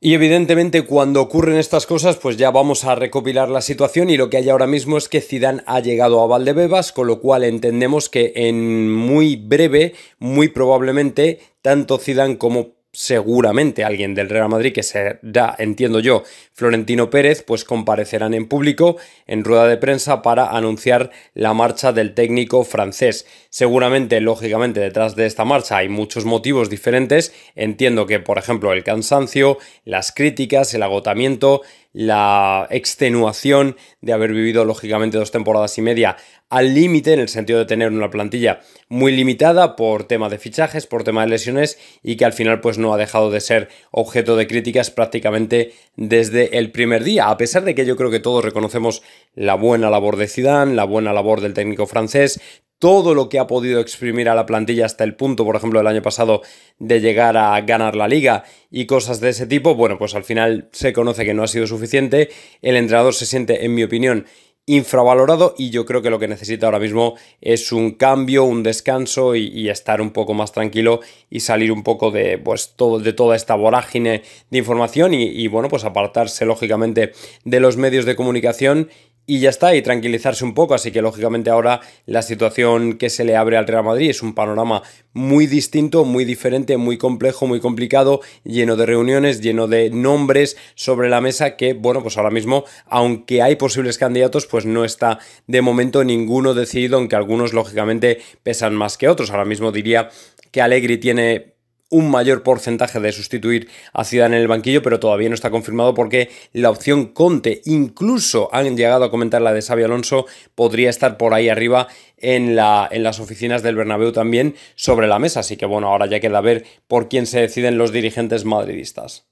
Y evidentemente cuando ocurren estas cosas pues ya vamos a recopilar la situación y lo que hay ahora mismo es que Zidane ha llegado a Valdebebas, con lo cual entendemos que en muy breve, muy probablemente, tanto Zidane como seguramente alguien del Real Madrid, que será, entiendo yo, Florentino Pérez, pues comparecerán en público en rueda de prensa para anunciar la marcha del técnico francés. Seguramente, lógicamente, detrás de esta marcha hay muchos motivos diferentes. Entiendo que, por ejemplo, el cansancio, las críticas, el agotamiento, la extenuación de haber vivido lógicamente dos temporadas y media al límite en el sentido de tener una plantilla muy limitada por tema de fichajes, por tema de lesiones y que al final pues no ha dejado de ser objeto de críticas prácticamente desde el primer día, a pesar de que yo creo que todos reconocemos la buena labor de Zidane, la buena labor del técnico francés, todo lo que ha podido exprimir a la plantilla hasta el punto, por ejemplo, del año pasado de llegar a ganar la liga y cosas de ese tipo, bueno, pues al final se conoce que no ha sido suficiente, el entrenador se siente, en mi opinión, infravalorado y yo creo que lo que necesita ahora mismo es un cambio, un descanso y, estar un poco más tranquilo y salir un poco de, pues, todo, de toda esta vorágine de información y, y bueno, pues apartarse lógicamente de los medios de comunicación y ya está, y tranquilizarse un poco. Así que lógicamente ahora la situación que se le abre al Real Madrid es un panorama muy distinto, muy diferente, muy complejo, muy complicado, lleno de reuniones, lleno de nombres sobre la mesa que, bueno, pues ahora mismo, aunque hay posibles candidatos, pues no está de momento ninguno decidido, aunque algunos lógicamente pesan más que otros. Ahora mismo diría que Allegri tiene un mayor porcentaje de sustituir a Zidane en el banquillo, pero todavía no está confirmado porque la opción Conte, incluso han llegado a comentar la de Xavi Alonso, podría estar por ahí arriba en, la, en las oficinas del Bernabéu también sobre la mesa. Así que bueno, ahora ya queda ver por quién se deciden los dirigentes madridistas.